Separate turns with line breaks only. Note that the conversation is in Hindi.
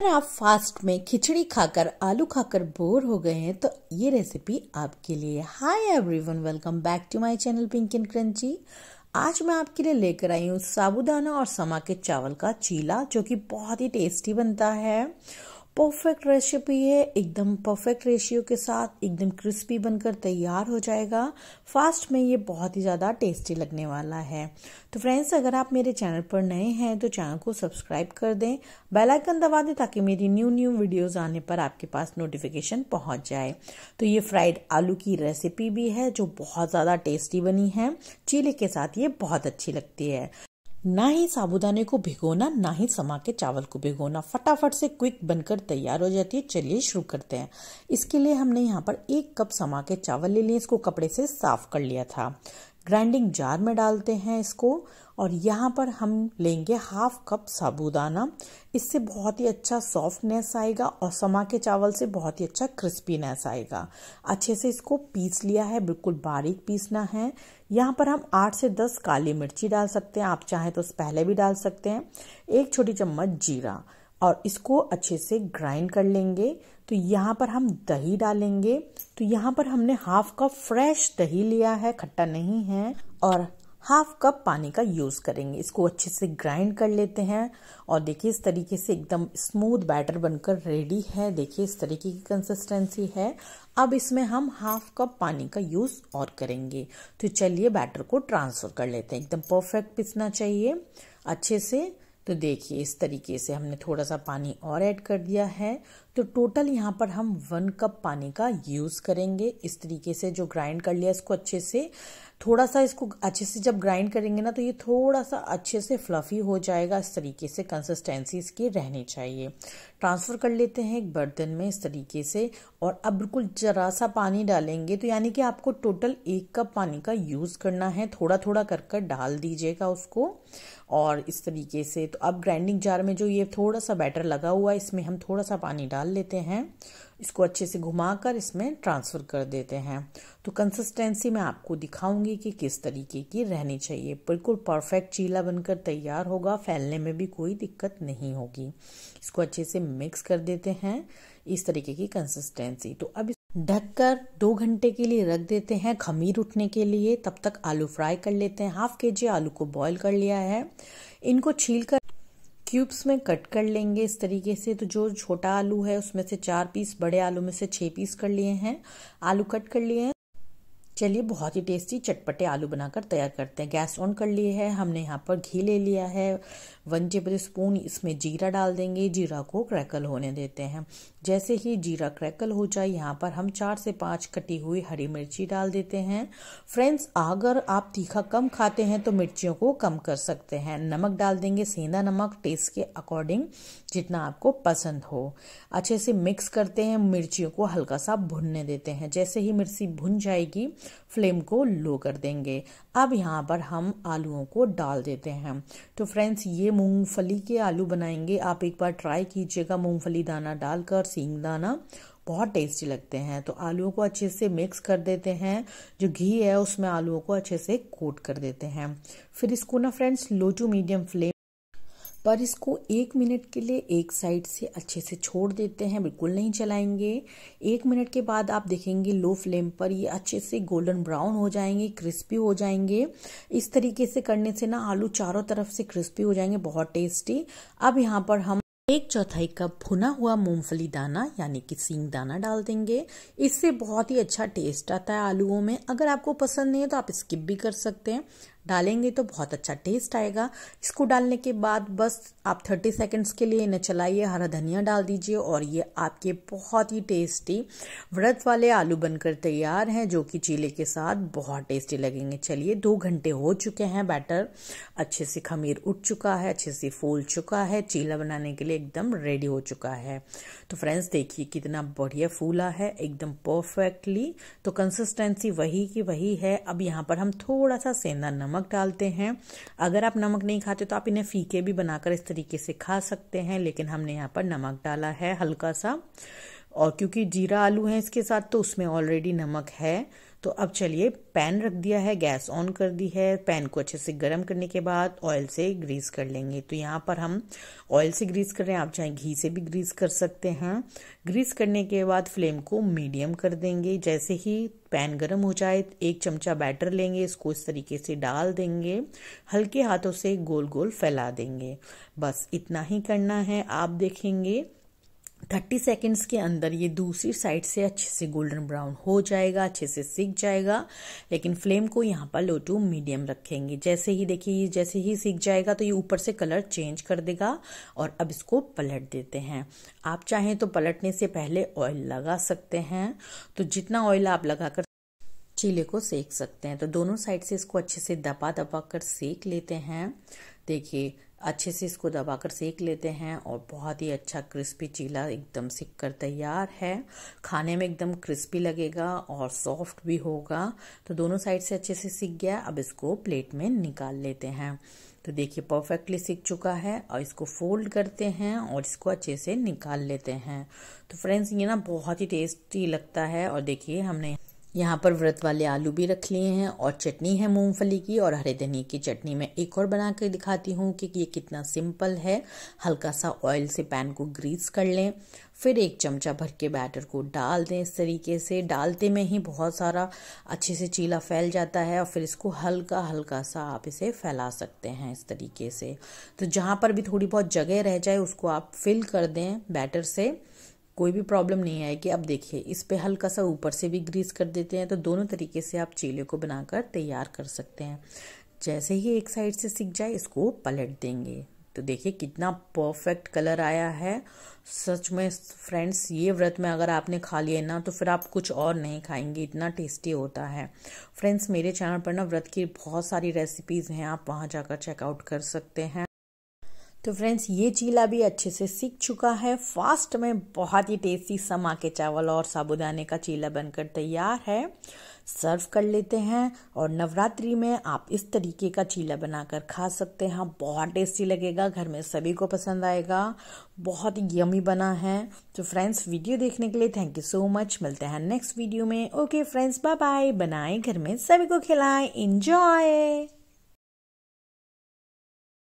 अगर आप फास्ट में खिचड़ी खाकर आलू खाकर बोर हो गए हैं तो ये रेसिपी आपके लिए hi everyone welcome back to my channel pink and crunchy आज मैं आपके लिए लेकर आई हूँ साबुदाना और समा के चावल का चीला जो कि बहुत ही टेस्टी बनता है परफेक्ट रेसिपी है एकदम परफेक्ट रेशियो के साथ एकदम क्रिस्पी बनकर तैयार हो जाएगा फास्ट में ये बहुत ही ज़्यादा टेस्टी लगने वाला है तो फ्रेंड्स अगर आप मेरे चैनल पर नए हैं तो चैनल को सब्सक्राइब कर दें बेल आइकन दबा दें ताकि मेरी न्यू न्यू वीडियोस आने पर आपके पास नोटिफिकेशन पहुंच जाए तो ये फ्राइड आलू की रेसिपी भी है जो बहुत ज़्यादा टेस्टी बनी है चीले के साथ ये बहुत अच्छी लगती है ना ही साबुदाने को भिगोना ना ही समा के चावल को भिगोना फटाफट से क्विक बनकर तैयार हो जाती है चलिए शुरू करते हैं इसके लिए हमने यहाँ पर एक कप समा के चावल ले लिए इसको कपड़े से साफ कर लिया था ग्राइंडिंग जार में डालते हैं इसको और यहाँ पर हम लेंगे हाफ कप साबूदाना इससे बहुत ही अच्छा सॉफ्टनेस आएगा और समा के चावल से बहुत ही अच्छा क्रिस्पीनेस आएगा अच्छे से इसको पीस लिया है बिल्कुल बारीक पीसना है यहाँ पर हम आठ से दस काली मिर्ची डाल सकते हैं आप चाहें तो पहले भी डाल सकते हैं एक छोटी चम्मच जीरा और इसको अच्छे से ग्राइंड कर लेंगे तो यहाँ पर हम दही डालेंगे तो यहाँ पर हमने हाफ कप फ्रेश दही लिया है खट्टा नहीं है और हाफ कप पानी का यूज़ करेंगे इसको अच्छे से ग्राइंड कर लेते हैं और देखिए इस तरीके से एकदम स्मूथ बैटर बनकर रेडी है देखिए इस तरीके की कंसिस्टेंसी है अब इसमें हम हाफ कप पानी का यूज़ और करेंगे तो चलिए बैटर को ट्रांसफ़र कर लेते हैं एकदम परफेक्ट पिसना चाहिए अच्छे से तो देखिए इस तरीके से हमने थोड़ा सा पानी और ऐड कर दिया है तो टोटल यहाँ पर हम वन कप पानी का यूज़ करेंगे इस तरीके से जो ग्राइंड कर लिया इसको अच्छे से थोड़ा सा इसको अच्छे से जब ग्राइंड करेंगे ना तो ये थोड़ा सा अच्छे से फ्लफ़ी हो जाएगा इस तरीके से कंसिस्टेंसी इसकी रहनी चाहिए ट्रांसफ़र कर लेते हैं एक बर्तन में इस तरीके से और अब बिल्कुल ज़रा सा पानी डालेंगे तो यानी कि आपको टोटल एक कप पानी का यूज़ करना है थोड़ा थोड़ा कर कर डाल दीजिएगा उसको और इस तरीके से तो अब ग्राइंडिंग जार में जो ये थोड़ा सा बैटर लगा हुआ है इसमें हम थोड़ा सा पानी डाल डाल लेते हैं इसको अच्छे से घुमाकर इसमें ट्रांसफ़र कर देते हैं तो कंसिस्टेंसी मैं आपको दिखाऊंगी कि किस तरीके की रहनी चाहिए बिल्कुल परफेक्ट चीला बनकर तैयार होगा फैलने में भी कोई दिक्कत नहीं होगी इसको अच्छे से मिक्स कर देते हैं इस तरीके की कंसिस्टेंसी तो अब ढककर दो घंटे के लिए रख देते हैं खमीर उठने के लिए तब तक आलू फ्राई कर लेते हैं हाफ के जी आलू को बॉईल कर लिया है इनको छील क्यूब्स में कट कर लेंगे इस तरीके से तो जो छोटा आलू है उसमें से चार पीस बड़े आलू में से छः पीस कर लिए हैं आलू कट कर लिए हैं चलिए बहुत ही टेस्टी चटपटे आलू बनाकर तैयार करते हैं गैस ऑन कर लिए है हमने यहाँ पर घी ले लिया है वन टेबल स्पून इसमें जीरा डाल देंगे जीरा को क्रैकल होने देते हैं जैसे ही जीरा क्रैकल हो जाए यहाँ पर हम चार से पाँच कटी हुई हरी मिर्ची डाल देते हैं फ्रेंड्स अगर आप तीखा कम खाते हैं तो मिर्चियों को कम कर सकते हैं नमक डाल देंगे सेंधा नमक टेस्ट के अकॉर्डिंग जितना आपको पसंद हो अच्छे से मिक्स करते हैं मिर्चियों को हल्का सा भुनने देते हैं जैसे ही मिर्ची भुन जाएगी फ्लेम को लो कर देंगे अब यहाँ पर हम आलूओं को डाल देते हैं तो फ्रेंड्स ये मूंगफली के आलू बनाएंगे आप एक बार ट्राई कीजिएगा मूंगफली दाना डालकर सींग दाना बहुत टेस्टी लगते हैं तो आलूओं को अच्छे से मिक्स कर देते हैं जो घी है उसमें आलूओं को अच्छे से कोट कर देते हैं फिर इसको ना friends low to medium flame पर इसको एक मिनट के लिए एक साइड से अच्छे से छोड़ देते हैं बिल्कुल नहीं चलाएंगे एक मिनट के बाद आप देखेंगे लो फ्लेम पर ये अच्छे से गोल्डन ब्राउन हो जाएंगे क्रिस्पी हो जाएंगे इस तरीके से करने से ना आलू चारों तरफ से क्रिस्पी हो जाएंगे बहुत टेस्टी अब यहाँ पर हम एक चौथाई कप भुना हुआ मूंगफली दाना यानी कि सींग दाना डाल देंगे इससे बहुत ही अच्छा टेस्ट आता है आलूओं में अगर आपको पसंद नहीं है तो आप स्किप भी कर सकते हैं डालेंगे तो बहुत अच्छा टेस्ट आएगा इसको डालने के बाद बस आप 30 सेकंड्स के लिए इन्हें चलाइए हरा धनिया डाल दीजिए और ये आपके बहुत ही टेस्टी व्रत वाले आलू बनकर तैयार हैं जो कि चीले के साथ बहुत टेस्टी लगेंगे चलिए दो घंटे हो चुके हैं बैटर अच्छे से खमीर उठ चुका है अच्छे से फूल चुका है चीला बनाने के लिए एकदम रेडी हो चुका है तो फ्रेंड्स देखिए कितना बढ़िया फूला है एकदम परफेक्टली तो कंसिस्टेंसी वही की वही है अब यहाँ पर हम थोड़ा सा सेंधा नमक नमक डालते हैं अगर आप नमक नहीं खाते तो आप इन्हें फीके भी बनाकर इस तरीके से खा सकते हैं लेकिन हमने यहाँ पर नमक डाला है हल्का सा और क्योंकि जीरा आलू है इसके साथ तो उसमें ऑलरेडी नमक है तो अब चलिए पैन रख दिया है गैस ऑन कर दी है पैन को अच्छे से गर्म करने के बाद ऑयल से ग्रीस कर लेंगे तो यहाँ पर हम ऑयल से ग्रीस कर रहे हैं आप चाहे घी से भी ग्रीस कर सकते हैं ग्रीस करने के बाद फ्लेम को मीडियम कर देंगे जैसे ही पैन गर्म हो जाए एक चमचा बैटर लेंगे इसको इस तरीके से डाल देंगे हल्के हाथों से गोल गोल फैला देंगे बस इतना ही करना है आप देखेंगे थर्टी सेकेंड्स के अंदर ये दूसरी साइड से अच्छे से गोल्डन ब्राउन हो जाएगा अच्छे से सीख जाएगा लेकिन फ्लेम को यहाँ पर लो टू मीडियम रखेंगे जैसे ही देखिए जैसे ही सीख जाएगा तो ये ऊपर से कलर चेंज कर देगा और अब इसको पलट देते हैं आप चाहें तो पलटने से पहले ऑयल लगा सकते हैं तो जितना ऑयल आप लगा कर चीले को सेक सकते हैं तो दोनों साइड से इसको अच्छे से दबा दबा कर सेक लेते हैं देखिए अच्छे से इसको दबाकर सेक लेते हैं और बहुत ही अच्छा क्रिस्पी चीला एकदम सिक कर तैयार है खाने में एकदम क्रिस्पी लगेगा और सॉफ्ट भी होगा तो दोनों साइड से अच्छे से सिक गया अब इसको प्लेट में निकाल लेते हैं तो देखिए परफेक्टली सीख चुका है और इसको फोल्ड करते हैं और इसको अच्छे से निकाल लेते हैं तो फ्रेंड्स ये ना बहुत ही टेस्टी लगता है और देखिए हमने यहाँ पर व्रत वाले आलू भी रख लिए हैं और चटनी है मूंगफली की और हरे धनिए की चटनी मैं एक और बना कर दिखाती हूँ कि ये कितना सिंपल है हल्का सा ऑयल से पैन को ग्रीस कर लें फिर एक चमचा भर के बैटर को डाल दें इस तरीके से डालते में ही बहुत सारा अच्छे से चीला फैल जाता है और फिर इसको हल्का हल्का सा आप इसे फैला सकते हैं इस तरीके से तो जहाँ पर भी थोड़ी बहुत जगह रह जाए उसको आप फिल कर दें बैटर से कोई भी प्रॉब्लम नहीं आएगी अब देखिए इस पर हल्का सा ऊपर से भी ग्रीस कर देते हैं तो दोनों तरीके से आप चीले को बनाकर तैयार कर सकते हैं जैसे ही एक साइड से सीख जाए इसको पलट देंगे तो देखिए कितना परफेक्ट कलर आया है सच में फ्रेंड्स ये व्रत में अगर आपने खा लिए ना तो फिर आप कुछ और नहीं खाएंगे इतना टेस्टी होता है फ्रेंड्स मेरे चैनल पर ना व्रत की बहुत सारी रेसिपीज़ हैं आप वहाँ जाकर चेकआउट कर सकते हैं तो फ्रेंड्स ये चीला भी अच्छे से सीख चुका है फास्ट में बहुत ही टेस्टी समा के चावल और साबुदाने का चीला बनकर तैयार है सर्व कर लेते हैं और नवरात्रि में आप इस तरीके का चीला बनाकर खा सकते हैं बहुत टेस्टी लगेगा घर में सभी को पसंद आएगा बहुत ही यमी बना है तो फ्रेंड्स वीडियो देखने के लिए थैंक यू सो मच मिलते हैं नेक्स्ट वीडियो में ओके फ्रेंड्स बाय बाय बनाए घर में सभी को खिलाए इंजॉय